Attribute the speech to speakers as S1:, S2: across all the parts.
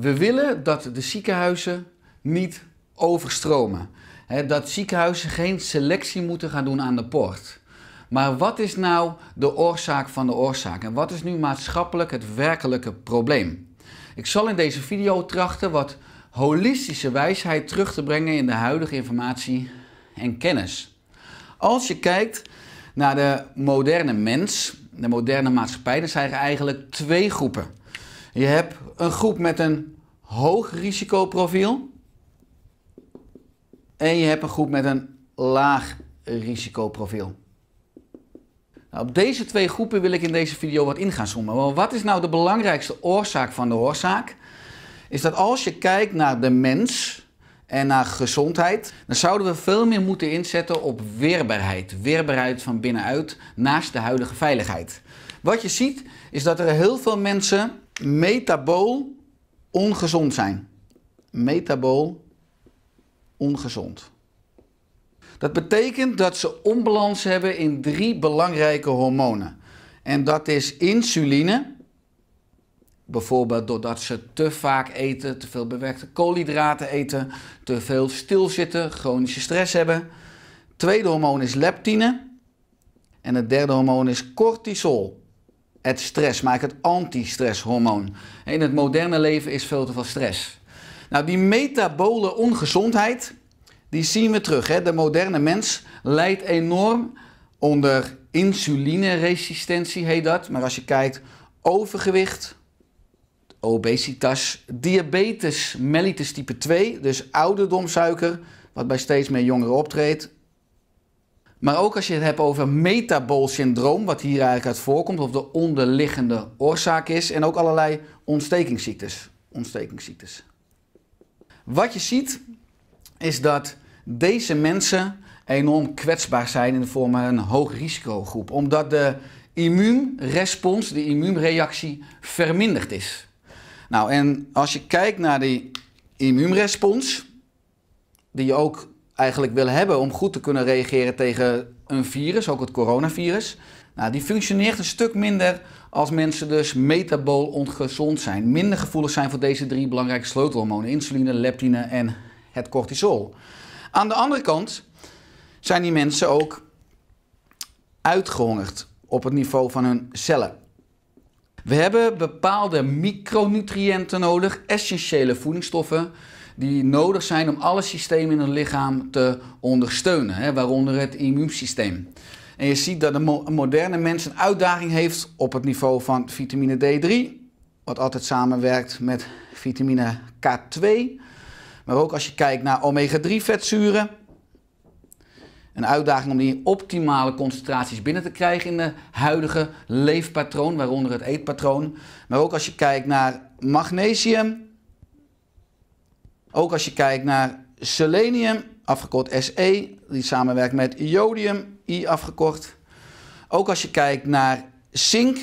S1: We willen dat de ziekenhuizen niet overstromen. dat ziekenhuizen geen selectie moeten gaan doen aan de poort. Maar wat is nou de oorzaak van de oorzaak? En wat is nu maatschappelijk het werkelijke probleem? Ik zal in deze video trachten wat holistische wijsheid terug te brengen in de huidige informatie en kennis. Als je kijkt naar de moderne mens, de moderne maatschappij, dan zijn er eigenlijk twee groepen. Je hebt een groep met een hoog risicoprofiel. En je hebt een groep met een laag risicoprofiel. Nou, op deze twee groepen wil ik in deze video wat ingaan gaan zoomen. Want wat is nou de belangrijkste oorzaak van de oorzaak? Is dat als je kijkt naar de mens en naar gezondheid, dan zouden we veel meer moeten inzetten op weerbaarheid. Weerbaarheid van binnenuit naast de huidige veiligheid. Wat je ziet is dat er heel veel mensen metabool ongezond zijn. Metabool ongezond. Dat betekent dat ze onbalans hebben in drie belangrijke hormonen. En dat is insuline, bijvoorbeeld doordat ze te vaak eten, te veel bewerkte koolhydraten eten, te veel stilzitten, chronische stress hebben. Tweede hormoon is leptine en het derde hormoon is cortisol het stress, maakt het antistresshormoon. In het moderne leven is veel te veel stress. Nou, die metabole ongezondheid, die zien we terug. Hè? De moderne mens lijdt enorm onder insulineresistentie, heet dat. Maar als je kijkt, overgewicht, obesitas, diabetes mellitus type 2, dus ouderdomsuiker, wat bij steeds meer jongeren optreedt, maar ook als je het hebt over metabool syndroom, wat hier eigenlijk uit voorkomt, of de onderliggende oorzaak is, en ook allerlei ontstekingsziektes. ontstekingsziektes. Wat je ziet, is dat deze mensen enorm kwetsbaar zijn in de vorm van een hoog risicogroep, omdat de immuunrespons, de immuunreactie, verminderd is. Nou, en als je kijkt naar die immuunrespons, die je ook eigenlijk willen hebben om goed te kunnen reageren tegen een virus, ook het coronavirus. Nou, die functioneert een stuk minder als mensen dus metabool ongezond zijn. Minder gevoelig zijn voor deze drie belangrijke sleutelhormonen: insuline, leptine en het cortisol. Aan de andere kant zijn die mensen ook uitgehongerd op het niveau van hun cellen. We hebben bepaalde micronutriënten nodig, essentiële voedingsstoffen die nodig zijn om alle systemen in het lichaam te ondersteunen, hè, waaronder het immuunsysteem. En je ziet dat de moderne mens een uitdaging heeft op het niveau van vitamine D3, wat altijd samenwerkt met vitamine K2. Maar ook als je kijkt naar omega-3-vetzuren. Een uitdaging om die optimale concentraties binnen te krijgen in de huidige leefpatroon, waaronder het eetpatroon. Maar ook als je kijkt naar magnesium, ook als je kijkt naar selenium, afgekort SE, die samenwerkt met jodium, I afgekort. Ook als je kijkt naar zink.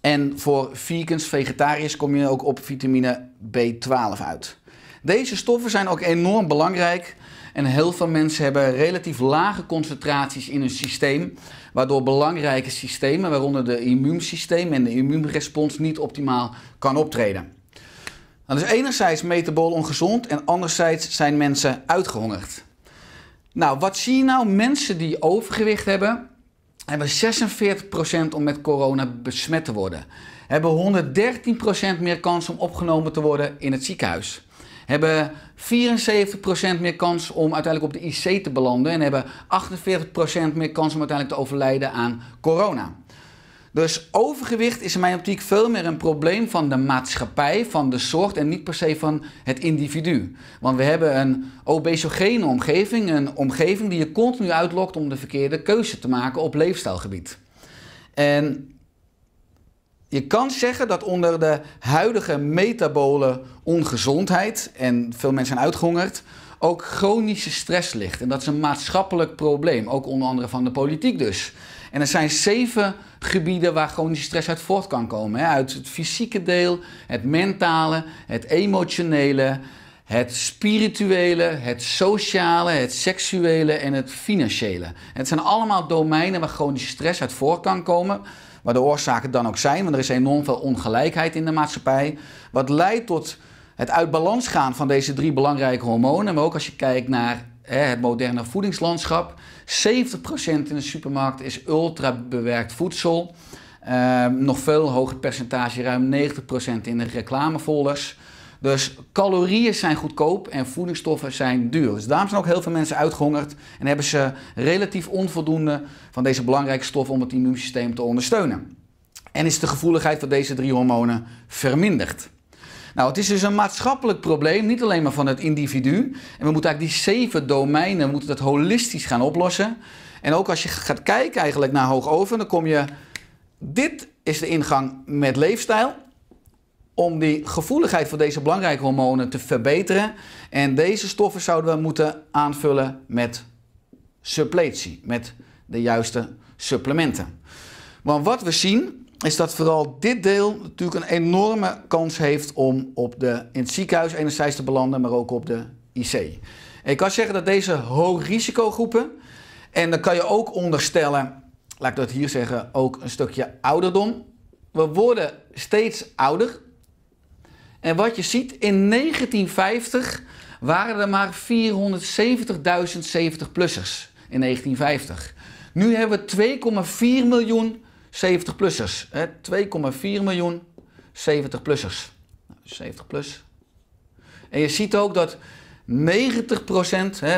S1: En voor vegans, vegetariërs, kom je ook op vitamine B12 uit. Deze stoffen zijn ook enorm belangrijk. En heel veel mensen hebben relatief lage concentraties in hun systeem, waardoor belangrijke systemen, waaronder de immuunsysteem en de immuunrespons, niet optimaal kan optreden. Dan is enerzijds metabol ongezond en anderzijds zijn mensen uitgehongerd. Nou, wat zie je nou? Mensen die overgewicht hebben, hebben 46% om met corona besmet te worden. Hebben 113% meer kans om opgenomen te worden in het ziekenhuis. Hebben 74% meer kans om uiteindelijk op de IC te belanden. En hebben 48% meer kans om uiteindelijk te overlijden aan corona. Dus overgewicht is in mijn optiek veel meer een probleem van de maatschappij, van de soort en niet per se van het individu. Want we hebben een obesogene omgeving, een omgeving die je continu uitlokt om de verkeerde keuze te maken op leefstijlgebied. En je kan zeggen dat onder de huidige metabole ongezondheid, en veel mensen zijn uitgehongerd, ook chronische stress ligt. En dat is een maatschappelijk probleem, ook onder andere van de politiek dus. En er zijn zeven gebieden waar chronische stress uit voort kan komen. Hè? Uit het fysieke deel, het mentale, het emotionele, het spirituele, het sociale, het seksuele en het financiële. het zijn allemaal domeinen waar chronische stress uit voort kan komen. Waar de oorzaken dan ook zijn, want er is enorm veel ongelijkheid in de maatschappij. Wat leidt tot het uit balans gaan van deze drie belangrijke hormonen. Maar ook als je kijkt naar het moderne voedingslandschap. 70% in de supermarkt is ultra bewerkt voedsel. Ehm, nog veel hoger percentage, ruim 90% in de reclamefolders. Dus calorieën zijn goedkoop en voedingsstoffen zijn duur. Dus daarom zijn ook heel veel mensen uitgehongerd en hebben ze relatief onvoldoende van deze belangrijke stof om het immuunsysteem te ondersteunen. En is de gevoeligheid voor deze drie hormonen verminderd. Nou, het is dus een maatschappelijk probleem, niet alleen maar van het individu. En we moeten eigenlijk die zeven domeinen, moeten dat holistisch gaan oplossen. En ook als je gaat kijken eigenlijk naar over, dan kom je... Dit is de ingang met leefstijl om die gevoeligheid voor deze belangrijke hormonen te verbeteren. En deze stoffen zouden we moeten aanvullen met suppletie, met de juiste supplementen. Want wat we zien is dat vooral dit deel natuurlijk een enorme kans heeft om op de, in het ziekenhuis enerzijds te belanden, maar ook op de IC. ik kan zeggen dat deze hoogrisicogroepen, en dan kan je ook onderstellen, laat ik dat hier zeggen, ook een stukje ouderdom. We worden steeds ouder. En wat je ziet, in 1950 waren er maar 470.000 70-plussers in 1950. Nu hebben we 2,4 miljoen 70-plussers. 2,4 miljoen 70-plussers. 70 plus. En je ziet ook dat 90%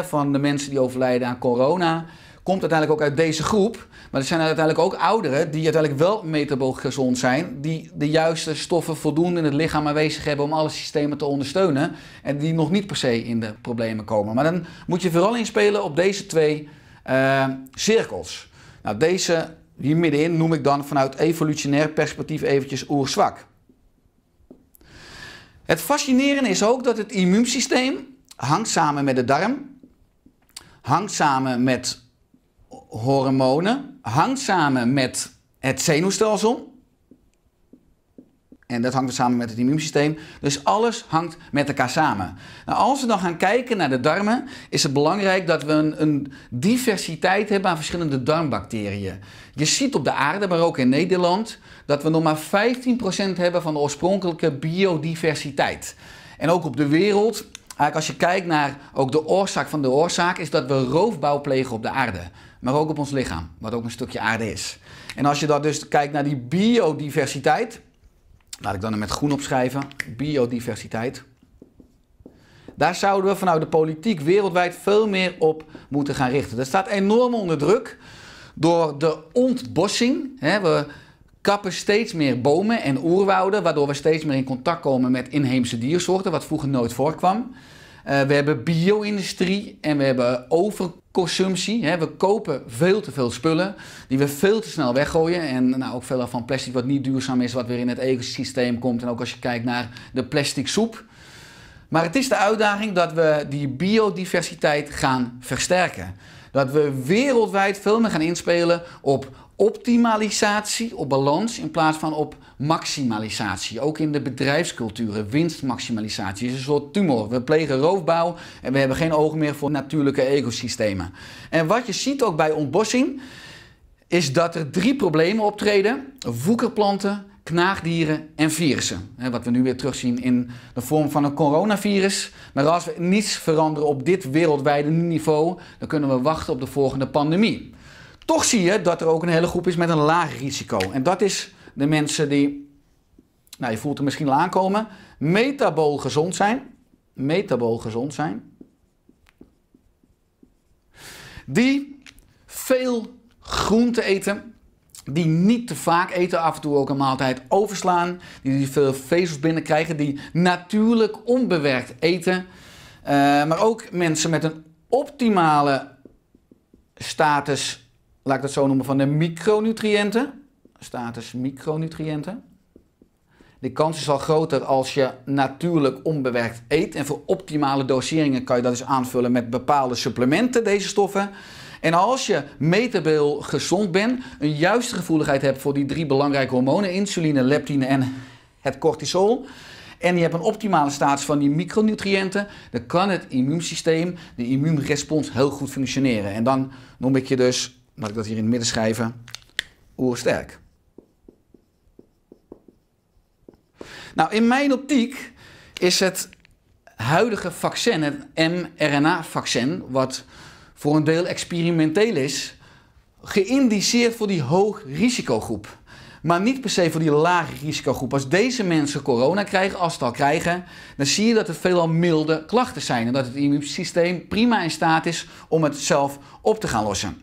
S1: van de mensen die overlijden aan corona komt uiteindelijk ook uit deze groep. Maar er zijn uiteindelijk ook ouderen die uiteindelijk wel metabolisch gezond zijn. Die de juiste stoffen voldoende in het lichaam aanwezig hebben om alle systemen te ondersteunen. En die nog niet per se in de problemen komen. Maar dan moet je vooral inspelen op deze twee eh, cirkels. Nou, deze hier middenin noem ik dan vanuit evolutionair perspectief eventjes oerzwak. Het fascinerende is ook dat het immuunsysteem hangt samen met de darm, hangt samen met hormonen, hangt samen met het zenuwstelsel. En dat hangt samen met het immuunsysteem. Dus alles hangt met elkaar samen. Nou, als we dan gaan kijken naar de darmen, is het belangrijk dat we een, een, diversiteit hebben aan verschillende darmbacteriën. Je ziet op de aarde, maar ook in Nederland, dat we nog maar 15% hebben van de oorspronkelijke biodiversiteit. En ook op de wereld, eigenlijk als je kijkt naar ook de oorzaak van de oorzaak, is dat we roofbouw plegen op de aarde. Maar ook op ons lichaam, wat ook een stukje aarde is. En als je dan dus kijkt naar die biodiversiteit, laat ik dan er met groen opschrijven, biodiversiteit. Daar zouden we vanuit de politiek wereldwijd veel meer op moeten gaan richten. Dat staat enorm onder druk door de ontbossing. We kappen steeds meer bomen en oerwouden, waardoor we steeds meer in contact komen met inheemse diersoorten, wat vroeger nooit voorkwam. Eh, we hebben bio-industrie en we hebben overconsumptie. Hè. We kopen veel te veel spullen die we veel te snel weggooien. En nou, ook veel van plastic wat niet duurzaam is, wat weer in het ecosysteem komt. En ook als je kijkt naar de plastic soep. Maar het is de uitdaging dat we die biodiversiteit gaan versterken. Dat we wereldwijd veel meer gaan inspelen op optimalisatie, op balans, in plaats van op maximalisatie. Ook in de bedrijfsculturen, winstmaximalisatie is een soort tumor. We plegen roofbouw en we hebben geen oog meer voor natuurlijke ecosystemen. En wat je ziet ook bij ontbossing, is dat er drie problemen optreden. Woekerplanten, knaagdieren en virussen. Wat we nu weer terugzien in de vorm van een coronavirus. Maar als we niets veranderen op dit wereldwijde niveau, dan kunnen we wachten op de volgende pandemie. Toch zie je dat er ook een hele groep is met een laag risico. En dat is de mensen die, nou je voelt er misschien al aankomen, metabool gezond zijn. Metabool gezond zijn. Die veel groente eten, die niet te vaak eten, af en toe ook een maaltijd overslaan, die veel vezels binnenkrijgen, die natuurlijk onbewerkt eten. Eh, maar ook mensen met een optimale status laat ik dat zo noemen, van de micronutriënten. Status micronutriënten. De kans is al groter als je natuurlijk onbewerkt eet. En voor optimale doseringen kan je dat dus aanvullen met bepaalde supplementen, deze stoffen. En als je metabeel gezond bent, een juiste gevoeligheid hebt voor die drie belangrijke hormonen, insuline, leptine en het cortisol. En je hebt een optimale status van die micronutriënten, dan kan het immuunsysteem, de immuunrespons, heel goed functioneren. En dan noem ik je dus laat ik dat hier in het midden schrijven, sterk? Nou, in mijn optiek is het huidige vaccin, het mRNA-vaccin, wat voor een deel experimenteel is, geïndiceerd voor die hoog risicogroep. Maar niet per se voor die lage risicogroep. Als deze mensen corona krijgen, als ze het al krijgen, dan zie je dat het veelal milde klachten zijn. En dat het immuunsysteem prima in staat is om het zelf op te gaan lossen.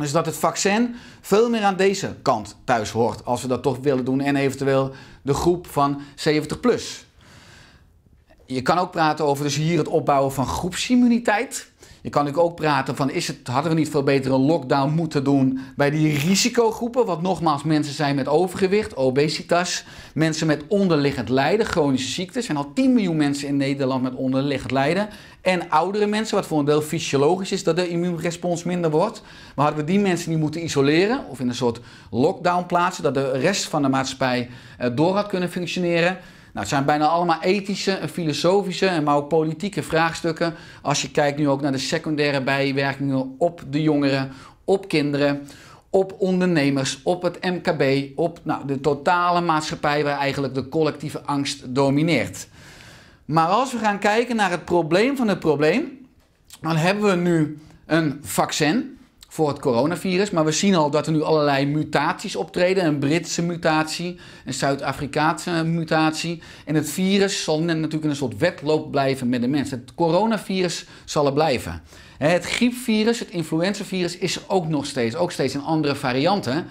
S1: Dus dat het vaccin veel meer aan deze kant thuis hoort. Als we dat toch willen doen. En eventueel de groep van 70 plus. Je kan ook praten over dus hier het opbouwen van groepsimmuniteit. Je kan natuurlijk ook praten van, is het, hadden we niet veel beter een lockdown moeten doen bij die risicogroepen? Wat nogmaals mensen zijn met overgewicht, obesitas, mensen met onderliggend lijden, chronische ziektes. Er zijn al 10 miljoen mensen in Nederland met onderliggend lijden. En oudere mensen, wat voor een deel fysiologisch is dat de immuunrespons minder wordt. Maar hadden we die mensen niet moeten isoleren of in een soort lockdown plaatsen, dat de rest van de maatschappij eh, door had kunnen functioneren? Nou, het zijn bijna allemaal ethische, eh, filosofische, en maar ook politieke vraagstukken. Als je kijkt nu ook naar de secundaire bijwerkingen op de jongeren, op kinderen, op ondernemers, op het MKB, op nou, de totale maatschappij waar eigenlijk de collectieve angst domineert. Maar als we gaan kijken naar het probleem van het probleem, dan hebben we nu een vaccin voor het coronavirus. Maar we zien al dat er nu allerlei mutaties optreden. Een Britse mutatie, een Zuid-Afrikaanse mutatie. En het virus zal natuurlijk in een soort wedloop blijven met de mens. Het coronavirus zal er blijven. Het griepvirus, het influenzavirus is er ook nog steeds. Ook steeds in andere varianten.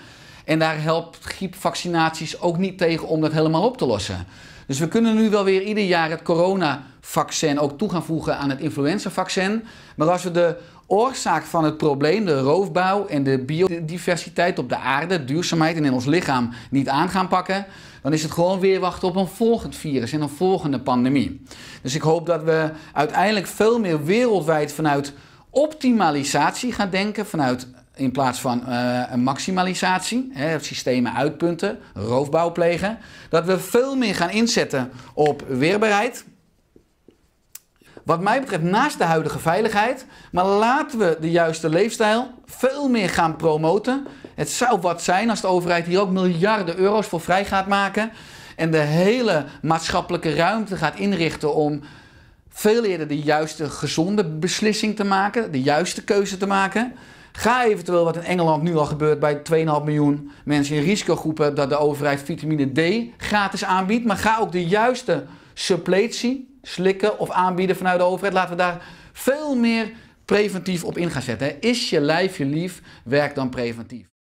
S1: En daar helpt griepvaccinaties ook niet tegen om dat helemaal op te lossen. Dus we kunnen nu wel weer ieder jaar het coronavaccin ook toe gaan voegen aan het influenzavaccin. Maar als we de oorzaak van het probleem, de roofbouw en de biodiversiteit op de aarde, duurzaamheid en in ons lichaam niet aan gaan pakken, dan is het gewoon weer wachten op een volgend virus en een volgende pandemie. Dus ik hoop dat we uiteindelijk veel meer wereldwijd vanuit optimalisatie gaan denken, vanuit in plaats van eh, een maximalisatie, hè, systemen uitpunten, roofbouw plegen, dat we veel meer gaan inzetten op weerbaarheid. Wat mij betreft naast de huidige veiligheid, maar laten we de juiste leefstijl veel meer gaan promoten. Het zou wat zijn als de overheid hier ook miljarden euro's voor vrij gaat maken en de hele maatschappelijke ruimte gaat inrichten om veel eerder de juiste gezonde beslissing te maken, de juiste keuze te maken. Ga eventueel, wat in Engeland nu al gebeurt bij 2,5 miljoen mensen in risicogroepen, dat de overheid vitamine D gratis aanbiedt. Maar ga ook de juiste suppletie slikken of aanbieden vanuit de overheid. Laten we daar veel meer preventief op in gaan zetten. Is je lijf je lief, werk dan preventief.